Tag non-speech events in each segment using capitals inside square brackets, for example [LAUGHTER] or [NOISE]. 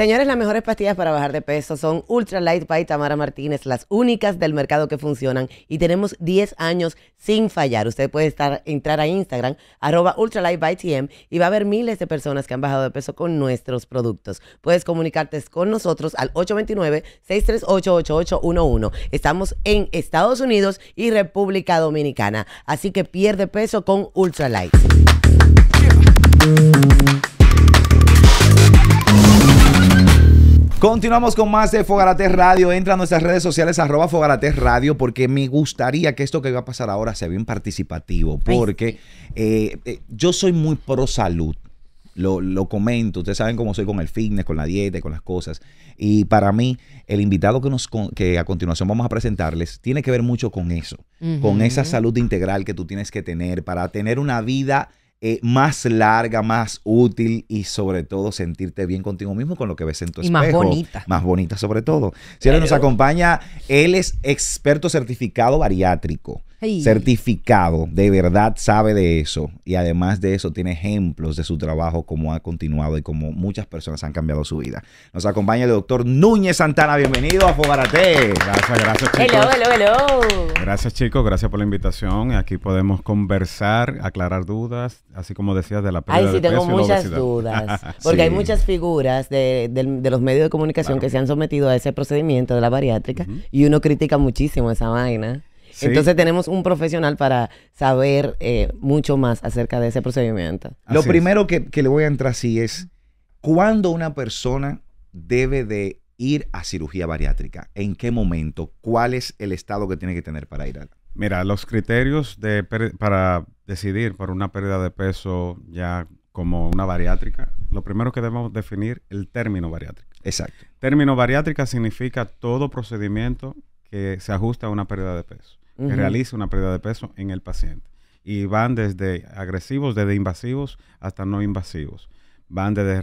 Señores, las mejores pastillas para bajar de peso son Ultra Light by Tamara Martínez, las únicas del mercado que funcionan y tenemos 10 años sin fallar. Usted puede estar, entrar a Instagram, arroba by TM y va a haber miles de personas que han bajado de peso con nuestros productos. Puedes comunicarte con nosotros al 829-638-8811. Estamos en Estados Unidos y República Dominicana, así que pierde peso con Ultra Light. Continuamos con más de Fogarate Radio. Entra a nuestras redes sociales, arroba Radio, porque me gustaría que esto que va a pasar ahora sea bien participativo, porque eh, eh, yo soy muy pro salud. Lo, comento, ustedes saben cómo soy con el fitness, con la dieta con las cosas. Y para mí, el invitado que, nos, que a continuación vamos a presentarles tiene que ver mucho con eso, con esa salud integral que tú tienes que tener para tener una vida eh, más larga, más útil y sobre todo sentirte bien contigo mismo con lo que ves en tu más bonita. Más bonita sobre todo. Si él nos acompaña, él es experto certificado bariátrico certificado, de verdad sabe de eso y además de eso tiene ejemplos de su trabajo, como ha continuado y como muchas personas han cambiado su vida. Nos acompaña el doctor Núñez Santana, bienvenido a Fogarate. Gracias, gracias chicos. Hello, hello, hello. Gracias chicos, gracias por la invitación. Aquí podemos conversar, aclarar dudas, así como decías de la pérdida Ay, sí, tengo muchas dudas, [LAUGHS] porque hay muchas figuras de, los medios de comunicación que se han sometido a ese procedimiento de la bariátrica y uno critica muchísimo esa vaina. Entonces tenemos un profesional para saber eh, mucho más acerca de ese procedimiento. Lo primero que, le voy a entrar así es, ¿cuándo una persona debe de ir a cirugía bariátrica? ¿En qué momento? ¿Cuál es el estado que tiene que tener para ir a la... Mira, los criterios para decidir por una pérdida de peso ya como una bariátrica, lo primero que debemos definir el término bariátrica. Exacto. Término bariátrica significa todo procedimiento que se ajusta a una pérdida de peso realiza una pérdida de peso en el paciente. Y van desde agresivos, desde invasivos hasta no invasivos. Van desde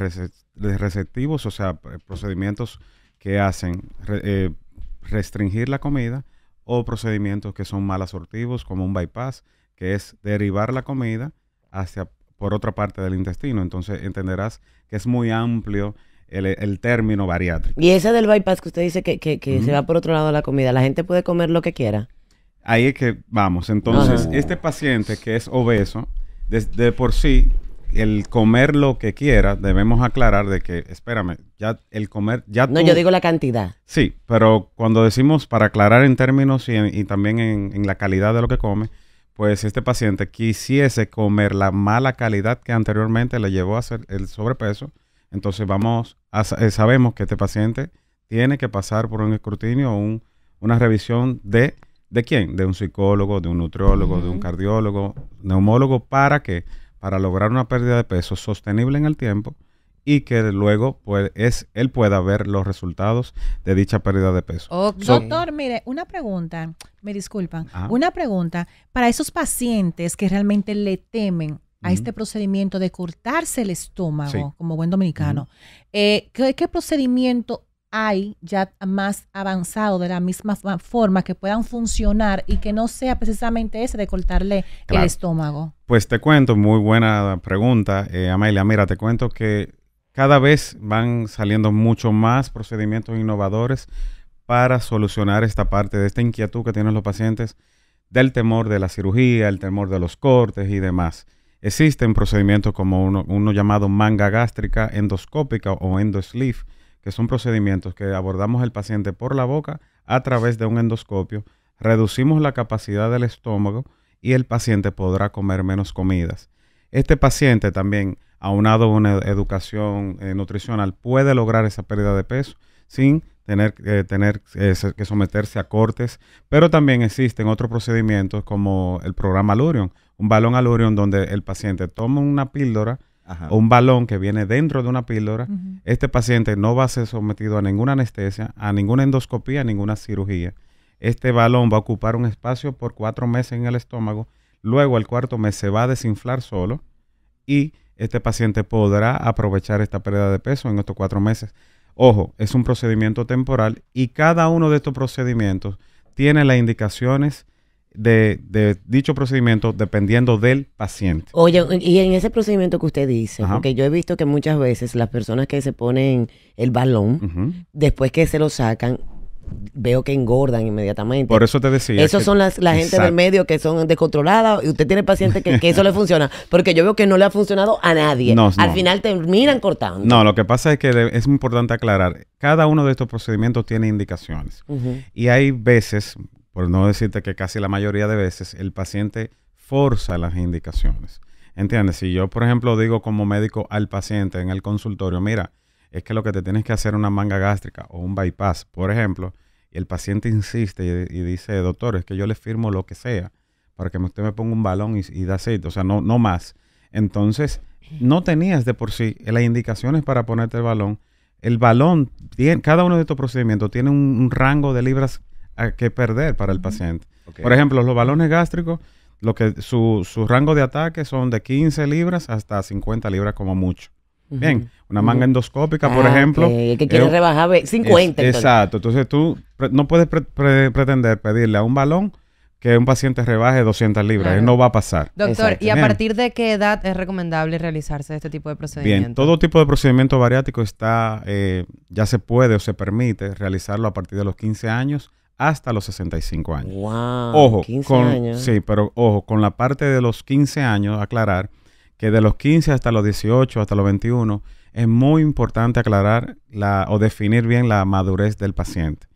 receptivos, o sea, eh, procedimientos que hacen eh, restringir la comida o procedimientos que son mal asortivos, como un bypass, que es derivar la comida hacia por otra parte del intestino. Entonces entenderás que es muy amplio el, término bariátrico. Y ese del bypass que usted dice que, se va por otro lado de la comida, ¿la gente puede comer lo que quiera? Ahí es que vamos. Entonces, este paciente que es obeso, desde de por sí, el comer lo que quiera, debemos aclarar de que, espérame, ya el comer, ya... No, yo digo la cantidad. Sí, pero cuando decimos, para aclarar en términos y, también en, la calidad de lo que come, pues este paciente quisiese comer la mala calidad que anteriormente le llevó a hacer el sobrepeso, entonces vamos, eh, sabemos que este paciente tiene que pasar por un escrutinio o una revisión de ¿De quién? De un psicólogo, de un nutriólogo, de un cardiólogo, neumólogo, para que para lograr una pérdida de peso sostenible en el tiempo y que luego pues, es, él pueda ver los resultados de dicha pérdida de peso. Oh, doctor, mire, una pregunta, me disculpan, una pregunta para esos pacientes que realmente le temen a este procedimiento de cortarse el estómago, como buen dominicano, eh, ¿qué, ¿qué, procedimiento hay ya más avanzado de la misma forma que puedan funcionar y que no sea precisamente ese de cortarle el estómago? Pues te cuento, muy buena pregunta, eh, Amelia. Mira, te cuento que cada vez van saliendo mucho más procedimientos innovadores para solucionar esta parte de esta inquietud que tienen los pacientes del temor de la cirugía, el temor de los cortes y demás. Existen procedimientos como uno, uno llamado manga gástrica endoscópica o endosleeve que son procedimientos que abordamos el paciente por la boca a través de un endoscopio, reducimos la capacidad del estómago y el paciente podrá comer menos comidas. Este paciente también, aunado a una educación eh, nutricional, puede lograr esa pérdida de peso sin tener, eh, eh, que someterse a cortes, pero también existen otros procedimientos como el programa Alurion, un balón Alurion donde el paciente toma una píldora un balón que viene dentro de una píldora, este paciente no va a ser sometido a ninguna anestesia, a ninguna endoscopía, a ninguna cirugía. Este balón va a ocupar un espacio por cuatro meses en el estómago, luego al cuarto mes se va a desinflar solo y este paciente podrá aprovechar esta pérdida de peso en estos cuatro meses. Ojo, es un procedimiento temporal y cada uno de estos procedimientos tiene las indicaciones de, dicho procedimiento dependiendo del paciente. Oye, y en ese procedimiento que usted dice, porque yo he visto que muchas veces las personas que se ponen el balón, después que se lo sacan, veo que engordan inmediatamente. Por eso te decía. Esos son las, la gente del medio que son descontroladas y usted tiene pacientes que, que eso le funciona, porque yo veo que no le ha funcionado a nadie. Al final terminan cortando. No, lo que pasa es que es importante aclarar, cada uno de estos procedimientos tiene indicaciones y hay veces, por no decirte que casi la mayoría de veces el paciente forza las indicaciones. ¿Entiendes? Si yo, por ejemplo, digo como médico al paciente en el consultorio, mira, es que lo que te tienes que hacer es una manga gástrica o un bypass, por ejemplo, y el paciente insiste y, dice, doctor, es que yo le firmo lo que sea para que usted me ponga un balón y, y da aceite, o sea, no, no más. Entonces, no tenías de por sí las indicaciones para ponerte el balón. El balón, tiene, cada uno de estos procedimientos tiene un rango de libras que perder para el paciente. Por ejemplo, los balones gástricos, lo que su, su, rango de ataque son de 15 libras hasta 50 libras como mucho. Bien, una manga endoscópica, por ah, ejemplo. que quiere rebajar 50. exacto, entonces tú no puedes pretender pedirle a un balón que un paciente rebaje 200 libras, no va a pasar. Doctor, ¿y a partir de qué edad es recomendable realizarse este tipo de procedimiento? Bien, todo tipo de procedimiento bariátrico está, eh, ya se puede o se permite realizarlo a partir de los 15 años hasta los 65 años. Wow, ojo, 15 años. Sí, pero ojo, con la parte de los 15 años, aclarar que de los 15 hasta los 18, hasta los 21, es muy importante aclarar la, o definir bien la madurez del paciente.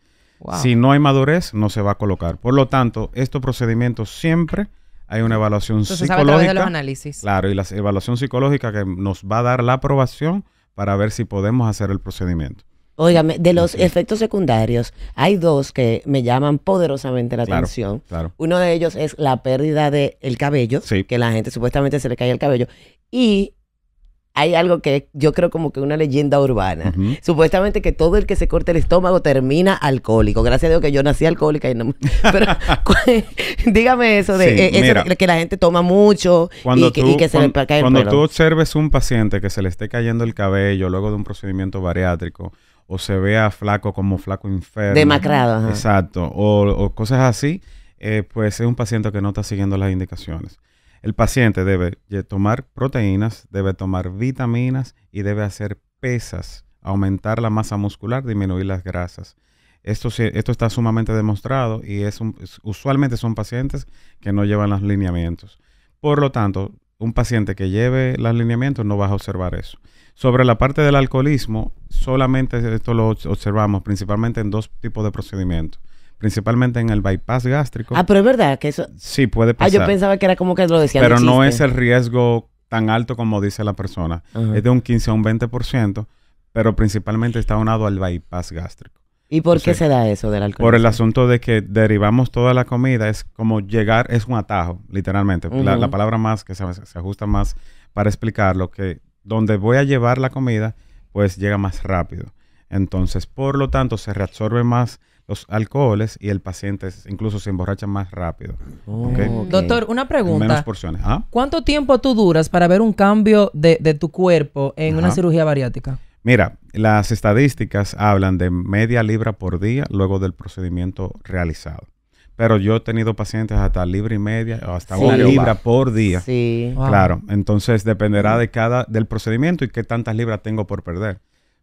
Si no hay madurez, no se va a colocar. Por lo tanto, estos procedimientos siempre hay una evaluación Entonces, psicológica. de los análisis. Claro, y la evaluación psicológica que nos va a dar la aprobación para ver si podemos hacer el procedimiento. Óigame, de los efectos secundarios, hay dos que me llaman poderosamente la atención. Claro. Uno de ellos es la pérdida del cabello, que la gente supuestamente se le cae el cabello. Y hay algo que yo creo como que una leyenda urbana. Supuestamente que todo el que se corta el estómago termina alcohólico. Gracias a Dios que yo nací alcohólica y no... [LAUGHS] [LAUGHS] [LAUGHS] dígame eso e-, de que la gente toma mucho y, que, se le cae el Cuando tú observes un paciente que se le esté cayendo el cabello luego de un procedimiento bariátrico, o se vea flaco como flaco inferno Demacrado. Exacto. O, cosas así, eh, pues es un paciente que no está siguiendo las indicaciones. El paciente debe tomar proteínas, debe tomar vitaminas y debe hacer pesas, aumentar la masa muscular, disminuir las grasas. Esto, esto está sumamente demostrado y es usualmente son pacientes que no llevan los lineamientos. Por lo tanto, un paciente que lleve el alineamiento no vas a observar eso. Sobre la parte del alcoholismo, solamente esto lo observamos principalmente en dos tipos de procedimientos. Principalmente en el bypass gástrico. Ah, pero es verdad que eso. Sí, puede pasar. Ah, yo pensaba que era como que lo decían. Pero no, es el riesgo tan alto como dice la persona. Es de un 15 a un 20%, pero principalmente está unado al bypass gástrico. ¿Y por qué se da eso del alcohol? Por el asunto de que derivamos toda la comida, es como llegar, es un atajo, literalmente. la, palabra más que se, ajusta más para explicarlo, que donde voy a llevar la comida, pues llega más rápido. Entonces, por lo tanto, se reabsorbe más los alcoholes y el paciente incluso se emborracha más rápido. Oh, Doctor, una pregunta. menos porciones. ¿Ah? ¿Cuánto tiempo tú duras para ver un cambio de, tu cuerpo en una cirugía bariátrica? Mira, las estadísticas hablan de media libra por día luego del procedimiento realizado. Pero yo he tenido pacientes hasta libra y media o hasta una libra por día. Sí. Claro. Entonces dependerá de cada, del procedimiento y qué tantas libras tengo por perder.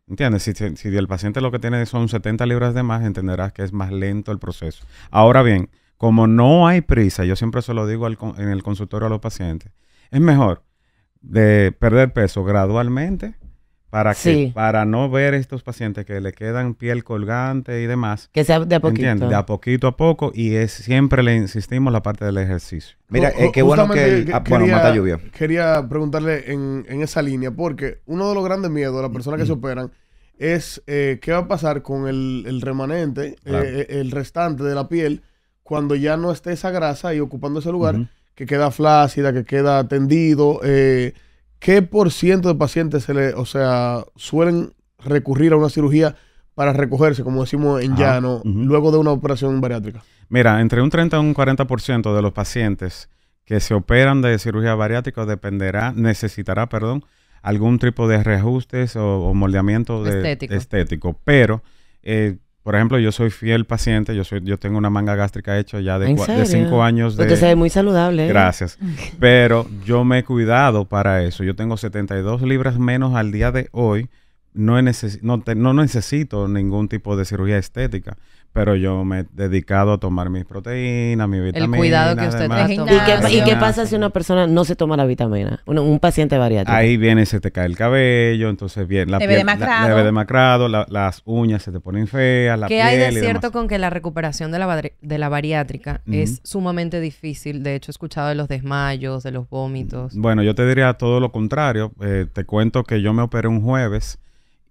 ¿Entiendes? Si, el paciente lo que tiene son 70 libras de más, entenderás que es más lento el proceso. Ahora bien, como no hay prisa, yo siempre se lo digo en el consultorio a los pacientes, es mejor de perder peso gradualmente para que para no ver estos pacientes que le quedan piel colgante y demás. Que sea de a poquito. De a poquito a poco y es siempre le insistimos la parte del ejercicio. Mira, eh, qué bueno que, ah, quería, mata lluvia. Quería preguntarle en, en, esa línea porque uno de los grandes miedos de las personas que se mm. operan es eh, qué va a pasar con el, remanente, eh, el restante de la piel cuando ya no esté esa grasa y ocupando ese lugar que queda flácida, que queda tendido, ¿qué por ciento de pacientes se le, o sea, suelen recurrir a una cirugía para recogerse, como decimos en llano, luego de una operación bariátrica? Mira, entre un 30 y un 40% de los pacientes que se operan de cirugía bariátrica dependerá, necesitará, perdón, algún tipo de reajustes o, moldeamiento estético. Pero eh, por ejemplo, yo soy fiel paciente, yo soy, yo tengo una manga gástrica hecha ya de, de cinco años pues de. Usted se ve muy saludable. ¿eh? Gracias. [LAUGHS] Pero yo me he cuidado para eso. Yo tengo 72 libras menos al día de hoy. No, no, no necesito ningún tipo de cirugía estética pero yo me he dedicado a tomar mis proteínas, mi vitamina. El cuidado que usted ¿Y qué, ¿Y qué pasa si una persona no se toma la vitamina? Un, paciente bariátrico. Ahí viene, se te cae el cabello, entonces bien, la demacrado. La, ve demacrado las uñas se te ponen feas, la ¿Qué hay de cierto con que la recuperación de la, bariátrica es sumamente difícil? De hecho, he escuchado de los desmayos, de los vómitos. Bueno, yo te diría todo lo contrario. Eh, te cuento que yo me operé un jueves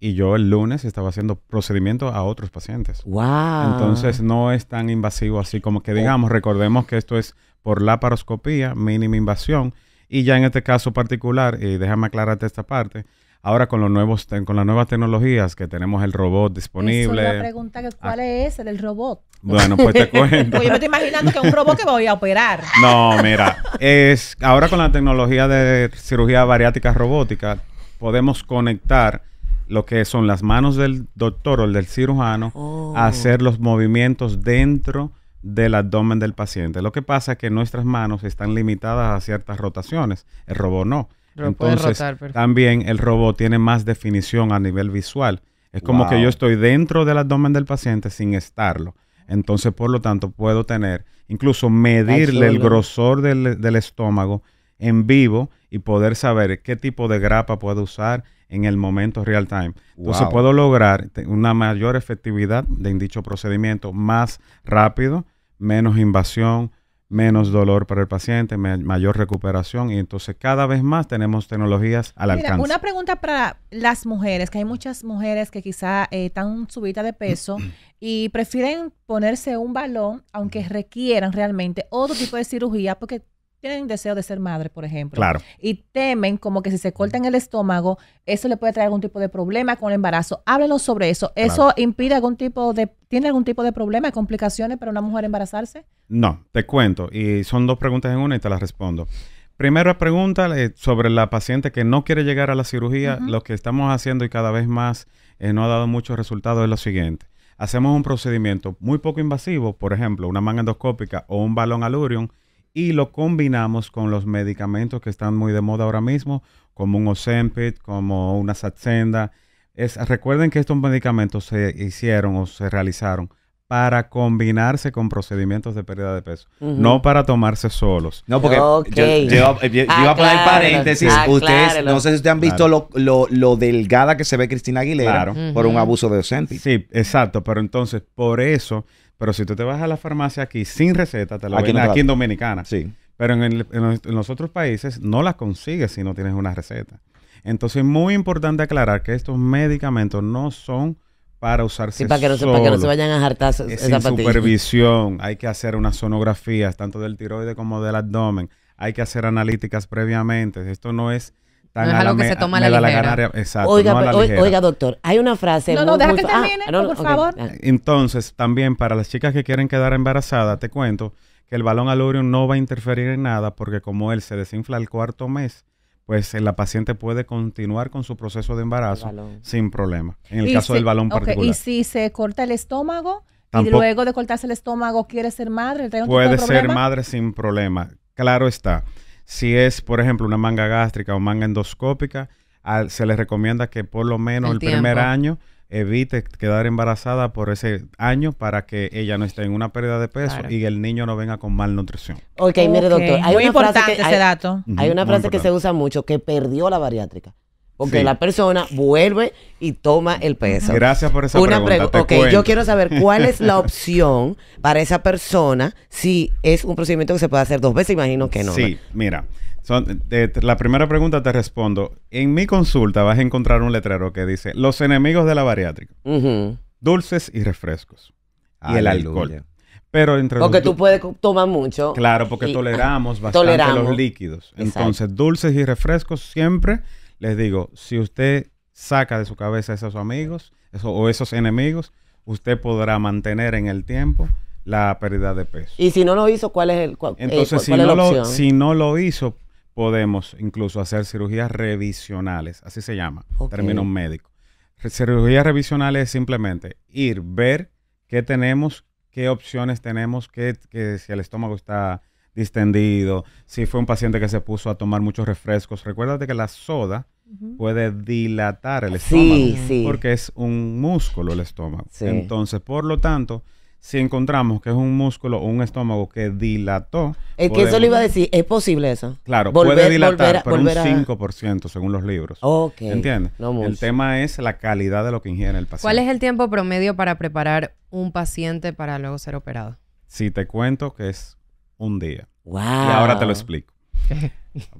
y yo el lunes estaba haciendo procedimiento a otros pacientes. Wow. Entonces no es tan invasivo así como que digamos, recordemos que esto es por laparoscopía, mínima invasión y ya en este caso particular, y déjame aclararte esta parte, ahora con los nuevos con las nuevas tecnologías que tenemos el robot disponible. es cuál ah. es el, robot. Bueno, pues te [LAUGHS] cuento. Pues yo me estoy imaginando que es un robot que voy a operar. No, mira, es ahora con la tecnología de cirugía bariátrica robótica podemos conectar lo que son las manos del doctor o el del cirujano oh. hacer los movimientos dentro del abdomen del paciente. Lo que pasa es que nuestras manos están limitadas a ciertas rotaciones, el robot no. Entonces, también el robot tiene más definición a nivel visual. Es como que yo estoy dentro del abdomen del paciente sin estarlo. Entonces, por lo tanto, puedo tener, incluso medirle el grosor del, del estómago en vivo y poder saber qué tipo de grapa puedo usar, en el momento real time. Entonces puedo lograr una mayor efectividad de dicho procedimiento más rápido, menos invasión, menos dolor para el paciente, mayor recuperación y entonces cada vez más tenemos tecnologías al Mira, alcance. Una pregunta para las mujeres, que hay muchas mujeres que quizá eh, están subidas de peso [CLEARS THROAT] y prefieren ponerse un balón aunque requieran realmente otro tipo de cirugía porque tienen deseo de ser madre, por ejemplo. Claro. Y temen como que si se cortan el estómago, eso le puede traer algún tipo de problema con el embarazo. Háblenos sobre eso. ¿Eso impide algún tipo de, tiene algún tipo de problema, complicaciones para una mujer embarazarse? No, te cuento. Y son dos preguntas en una y te las respondo. Primera pregunta eh, sobre la paciente que no quiere llegar a la cirugía. Lo que estamos haciendo y cada vez más eh, no ha dado muchos resultados es lo siguiente. Hacemos un procedimiento muy poco invasivo, por ejemplo, una manga endoscópica o un balón alurion y lo combinamos con los medicamentos que están muy de moda ahora mismo, como un Ozempic, como una Satsenda. Es, recuerden que estos medicamentos se hicieron o se realizaron para combinarse con procedimientos de pérdida de peso, no para tomarse solos. No, porque eh, yo, iba a poner ah, paréntesis. Ah, ustedes, no sé si ustedes han visto lo, delgada que se ve Cristina Aguilera por un abuso de docente. Sí, exacto, pero entonces por eso pero si tú te vas a la farmacia aquí sin receta, te la aquí venden aquí en Dominicana. Sí. Pero en, en, los, otros países no las consigues si no tienes una receta. Entonces, es muy importante aclarar que estos medicamentos no son para usarse sí, para que no, se vayan a jartar es sin supervisión. Hay que hacer unas sonografías, tanto del tiroide como del abdomen. Hay que hacer analíticas previamente. Esto no es no es algo que se toma la, ligera. oiga, doctor, hay una frase. No, no, deja que ah, termine, por favor. Ah, entonces, también para las chicas que quieren quedar embarazadas, te cuento que el balón alurio no va a interferir en nada porque como él se desinfla el cuarto mes, pues eh, la paciente puede continuar con su proceso de embarazo sin problema. En el caso del balón particular. Y si se corta el estómago y luego de cortarse el estómago quiere ser madre, puede ser madre sin problema. Claro está. Si es, por ejemplo, una manga gástrica o manga endoscópica, se les recomienda que por lo menos el, primer año evite quedar embarazada por ese año para que ella no esté en una pérdida de peso y el niño no venga con malnutrición. Ok, mire doctor, Hay una frase que se usa mucho, que perdió la bariátrica. Porque la persona vuelve y toma el peso. Gracias por esa Una pregunta. yo quiero saber cuál es la [LAUGHS] opción para esa persona si es un procedimiento que se puede hacer dos veces. Imagino que no. Sí, mira. Eh, la primera pregunta te respondo. En mi consulta vas a encontrar un letrero que dice: Los enemigos de la bariátrica. Dulces y refrescos. Y el alcohol. Pero entre Porque tú puedes tomar mucho. Claro, porque toleramos bastante los líquidos. Entonces, dulces y refrescos siempre les digo, si usted saca de su cabeza esos amigos o esos enemigos, usted podrá mantener en el tiempo la pérdida de peso. Y si no lo hizo, ¿cuál es el eh, Entonces, si, no Lo, si no lo hizo, podemos incluso hacer cirugías revisionales, así se llama, término médico. Cirugías revisionales es simplemente ir, ver qué tenemos, qué opciones tenemos, qué, si el estómago está distendido, si fue un paciente que se puso a tomar muchos refrescos. Recuérdate que la soda puede dilatar el estómago porque es un músculo el estómago. Entonces, por lo tanto, si encontramos que es un músculo o un estómago que dilató. Es que eso lo iba a decir, ¿es posible eso? Claro, puede dilatar por un 5% según los libros. Ok. ¿Entiendes? el tema es la calidad de lo que ingiere el paciente. ¿Cuál es el tiempo promedio para preparar un paciente para luego ser operado? Si te cuento que es un día. Wow. Y ahora te lo explico.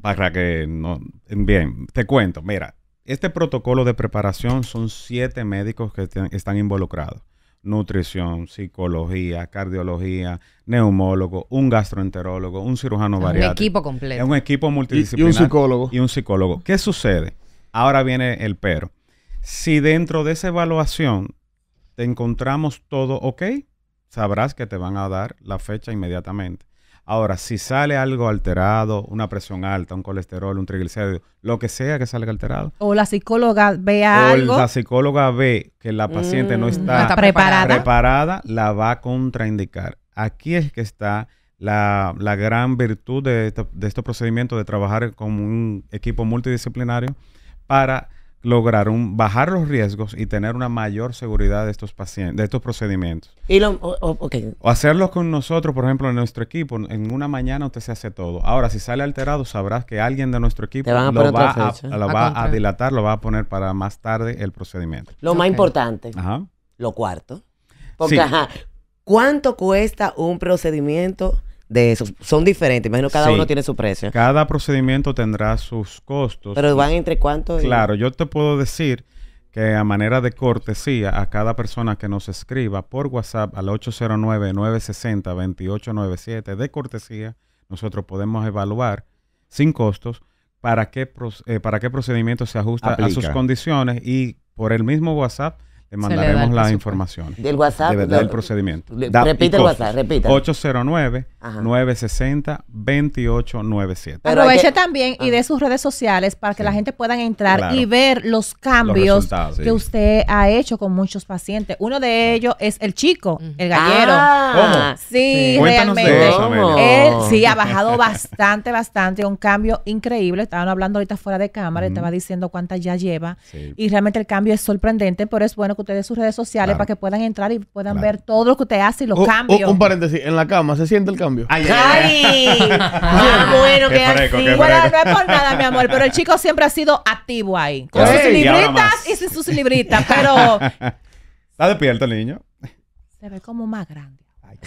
Para que no. Bien, te cuento. Mira, este protocolo de preparación son siete médicos que están involucrados: nutrición, psicología, cardiología, neumólogo, un gastroenterólogo, un cirujano variado. Un equipo completo. Es un equipo multidisciplinario. un psicólogo. Y un psicólogo. ¿Qué sucede? Ahora viene el pero. Si dentro de esa evaluación te encontramos todo ok, sabrás que te van a dar la fecha inmediatamente. Ahora, si sale algo alterado, una presión alta, un colesterol, un triglicéridos, lo que sea que salga alterado. O la psicóloga ve algo. O la psicóloga ve que la paciente no, mm, está preparada. la va a contraindicar. Aquí es que está la, gran virtud de, de estos procedimientos de trabajar con un equipo multidisciplinario para lograron bajar los riesgos y tener una mayor seguridad de estos pacientes, de estos procedimientos. Y lo, o, okay. hacerlos con nosotros, por ejemplo, en nuestro equipo. En una mañana usted se hace todo. Ahora, si sale alterado, sabrás que alguien de nuestro equipo lo, va, a, dilatar, lo va a poner para más tarde el procedimiento. Lo más importante, ajá. lo cuarto. Porque, ajá, ¿cuánto cuesta un procedimiento de Son diferentes, imagino cada uno tiene su precio. Cada procedimiento tendrá sus costos. Pero van entre cuántos. Claro, yo te puedo decir que a manera de cortesía a cada persona que nos escriba por WhatsApp al 809-960-2897 de cortesía, nosotros podemos evaluar sin costos para qué, eh, para qué procedimiento se ajusta a sus condiciones y por el mismo WhatsApp te mandaremos las informaciones. Del WhatsApp. del procedimiento. repite el WhatsApp, repita. 809-960-2897. Aproveche también y ah. de sus redes sociales para que la gente pueda entrar y ver los cambios que usted ha hecho con muchos pacientes. Uno de ellos es el chico, el gallero. Ah. ¿Cómo? Sí, realmente. Él sí ha bajado [LAUGHS] bastante, bastante. Un cambio increíble. Estaban hablando ahorita fuera de cámara estaba diciendo cuántas ya lleva. Y realmente el cambio es sorprendente, pero es bueno que ustedes sus redes sociales para que puedan entrar y puedan ver todo lo que usted hace y los oh, oh, cambios. un paréntesis, en la cama, ¿se siente el cambio? ¡Ay! ay, [LAUGHS] ah, bueno, que así. Bueno, no es por nada, mi amor, pero el chico siempre ha sido activo ahí. Con sus libritas y, sin sus libritas, pero... [LAUGHS] Está despierto el niño. Se ve como más grande. Ay. [LAUGHS]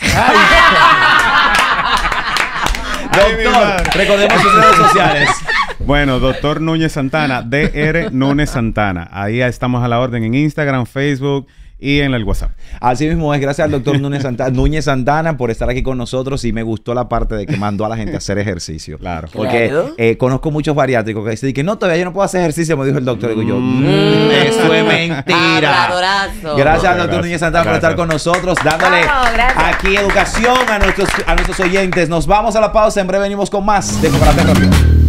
Doctor, recordemos sus redes sociales. Bueno, doctor Núñez Santana, DR Núñez Santana. Ahí estamos a la orden en Instagram, Facebook y en el WhatsApp. Así mismo es, gracias al doctor Núñez Santana, Núñez Santana por estar aquí con nosotros y me gustó la parte de que mandó a la gente a hacer ejercicio. Claro. Porque eh, conozco muchos bariátricos que dicen que no, todavía yo no puedo hacer ejercicio, me dijo el doctor. Digo yo, mm. Mm, eso es mentira. Gracias al doctor Núñez Santana por estar con nosotros, dándole aquí educación a nuestros, a nuestros oyentes. Nos vamos a la pausa, en breve venimos con más de Comparate